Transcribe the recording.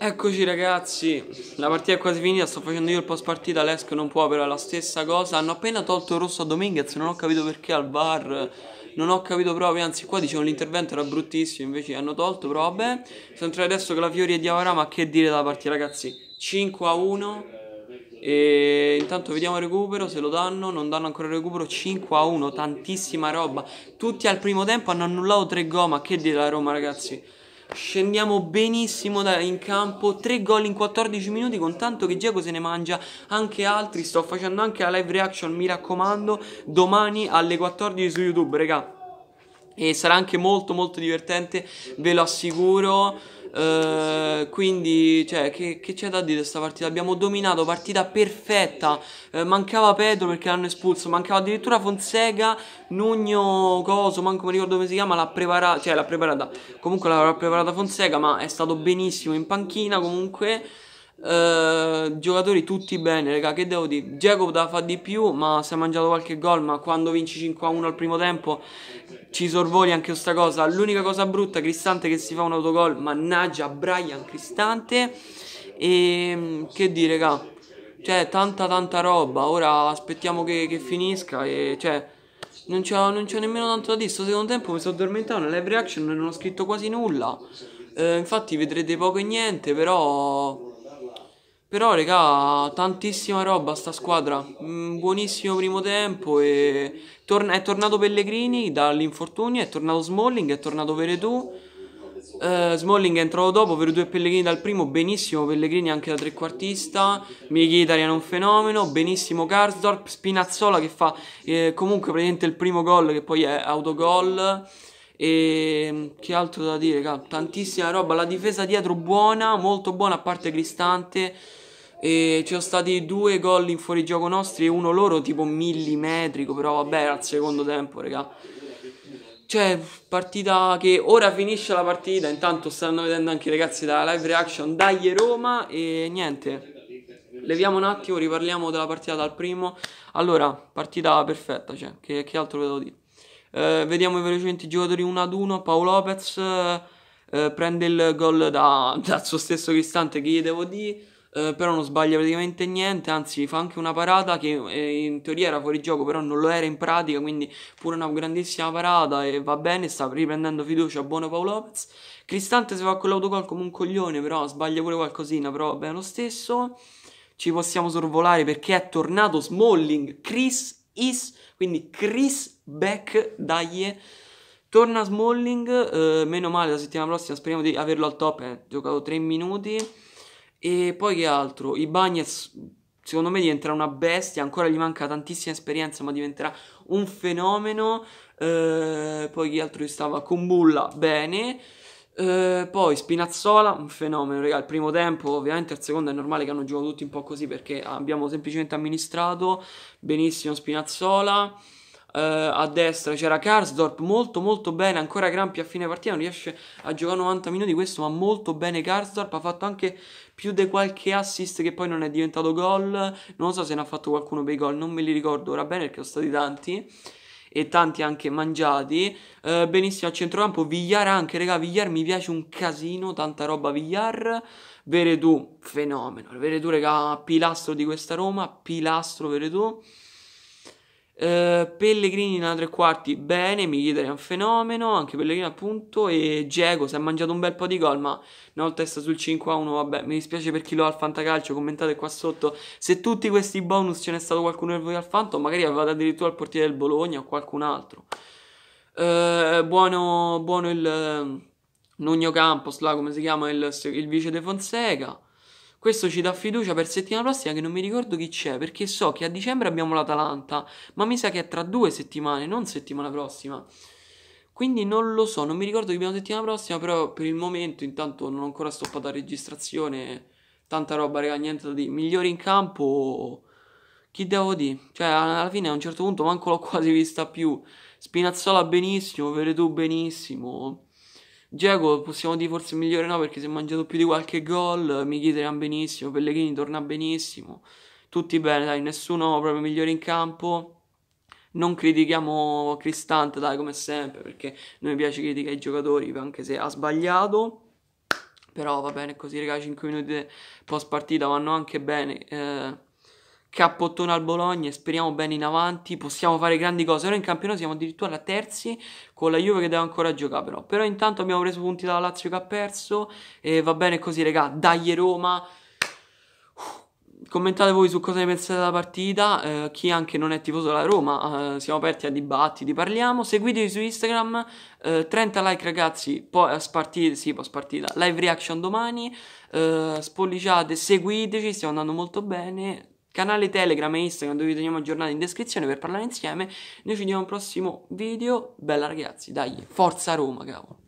Eccoci ragazzi, la partita è quasi finita, sto facendo io il post partita, l'ESC non può però è la stessa cosa, hanno appena tolto il rosso a Dominguez, non ho capito perché al bar, non ho capito proprio, anzi qua dicevano l'intervento era bruttissimo, invece hanno tolto, però vabbè, sono adesso che la Fiori e Diavara, ma che dire della partita ragazzi, 5 a 1, e intanto vediamo il recupero, se lo danno, non danno ancora il recupero, 5 a 1, tantissima roba, tutti al primo tempo hanno annullato 3 gol, ma che dire la Roma ragazzi, Scendiamo benissimo da, in campo, 3 gol in 14 minuti con tanto che Diego se ne mangia anche altri, sto facendo anche la live reaction, mi raccomando, domani alle 14 su YouTube, raga. E sarà anche molto molto divertente, ve lo assicuro. Eh, quindi, cioè, che, che, c'è da dire questa partita? Abbiamo dominato, partita perfetta. Uh, mancava Pedro perché l'hanno espulso, mancava addirittura Fonseca, Nugno Coso, manco mi ricordo come si chiama, l'ha preparata, cioè l'ha preparata. Comunque l'avrà preparata Fonseca, ma è stato benissimo in panchina comunque. Eh, giocatori tutti bene, raga, che devo dire? Jacob da fa di più, ma si è mangiato qualche gol, ma quando vinci 5-1 al primo tempo ci sorvoli anche questa cosa. L'unica cosa brutta, Cristante che si fa un autogol, mannaggia Brian Cristante. E ehm, che dire, raga? Cioè, tanta tanta roba, ora aspettiamo che, che finisca e cioè... Non c'è, non c'ho nemmeno tanto da dire, sto secondo tempo mi sono addormentato, nella live reaction non ho scritto quasi nulla. Uh, infatti vedrete poco e niente, però però, regà, tantissima roba sta squadra. Mm, buonissimo primo tempo. E... Torn- è tornato Pellegrini dall'infortunio, è tornato Smalling, è tornato Veredù. Uh, eh, Smalling è entrato dopo, Veredù e Pellegrini dal primo, benissimo Pellegrini anche da trequartista, Mkhitaryan è un fenomeno, benissimo Karsdorp, Spinazzola che fa eh, comunque praticamente il primo gol che poi è autogol. E mm, che altro da dire, raga? Tantissima roba. La difesa dietro buona, molto buona, a parte Cristante. E ci sono stati due gol in fuorigioco nostri e uno loro tipo millimetrico, però vabbè, al secondo tempo, raga. Cioè, partita che ora finisce la partita, intanto stanno vedendo anche i ragazzi dalla live reaction, dai Roma e niente. Leviamo un attimo, riparliamo della partita dal primo. Allora, partita perfetta, cioè, che, che altro devo dire? Eh, vediamo velocemente i giocatori uno ad uno. Paolo Lopez eh, eh prende il gol da, dal suo stesso cristante che gli devo dire. Eh, però non sbaglia praticamente niente, anzi fa anche una parata che eh, in teoria era fuori gioco, però non lo era in pratica, quindi pure una grandissima parata e va bene, sta riprendendo fiducia buono Paolo Lopez. Cristante si fa con l'autogol come un coglione, però sbaglia pure qualcosina, però bene lo stesso. Ci possiamo sorvolare perché è tornato Smalling, Chris Is, quindi Chris back, dai, torna Smalling, eh, meno male la settimana prossima speriamo di averlo al top, ha eh, giocato 3 minuti e poi che altro, I Bagnets, secondo me diventerà una bestia, ancora gli manca tantissima esperienza ma diventerà un fenomeno, eh, poi che altro stava con Bulla, bene, Uh, poi Spinazzola, un fenomeno, raga, il primo tempo, ovviamente al secondo è normale che hanno giocato tutti un po' così perché abbiamo semplicemente amministrato benissimo Spinazzola. Uh, a destra c'era Karsdorp molto molto bene ancora Grampi a fine partita non riesce a giocare 90 minuti questo ma molto bene Karsdorp ha fatto anche più di qualche assist che poi non è diventato gol non so se ne ha fatto qualcuno per i gol non me li ricordo ora bene perché sono stati tanti e tanti anche mangiati uh, benissimo a centrocampo Villar anche raga Villar mi piace un casino tanta roba Villar Veredù fenomeno Veredù raga pilastro di questa Roma pilastro Veredù eh, Pellegrini in tre quarti bene, Militari è un fenomeno, anche Pellegrini appunto e Diego si è mangiato un bel po' di gol ma una volta è stato sul 5-1 a vabbè mi dispiace per chi lo ha al fantacalcio, commentate qua sotto se tutti questi bonus ce n'è stato qualcuno per voi al fanto magari avevate addirittura il portiere del Bologna o qualcun altro uh, buono, buono il eh, Nugno Campos là come si chiama il, il vice De Fonseca questo ci dà fiducia per settimana prossima che non mi ricordo chi c'è, perché so che a dicembre abbiamo l'Atalanta, ma mi sa che è tra due settimane, non settimana prossima. Quindi non lo so, non mi ricordo chi abbiamo settimana prossima, però per il momento intanto non ho ancora stoppato la registrazione, tanta roba, raga, niente da dire. Migliori in campo chi devo dire? Cioè, alla fine a un certo punto manco l'ho quasi vista più. Spinazzola benissimo, Veretù benissimo. Diego possiamo dire forse migliore no perché si è mangiato più di qualche gol, Mkhitaryan benissimo, Pellegrini torna benissimo, tutti bene dai, nessuno proprio migliore in campo. Non critichiamo Cristante dai come sempre perché non mi piace criticare i giocatori anche se ha sbagliato. Però va bene così, raga, 5 minuti post partita vanno anche bene. Eh, cappottona al Bologna e speriamo bene in avanti, possiamo fare grandi cose. Noi in campionato siamo addirittura terzi con la Juve che deve ancora giocare però. Però intanto abbiamo preso punti dalla Lazio che ha perso e va bene così regà, dai Roma. Commentate voi su cosa ne pensate della partita, eh, chi anche non è tifoso della Roma, eh, siamo aperti a dibattiti, parliamo, seguitevi su Instagram, eh, 30 like ragazzi, poi spartite, sì, poi spartita, live reaction domani, eh, spolliciate, seguiteci, stiamo andando molto bene, canale Telegram e Instagram dove vi teniamo aggiornati in descrizione per parlare insieme. Noi ci vediamo al prossimo video. Bella ragazzi, dai, forza Roma, cavolo.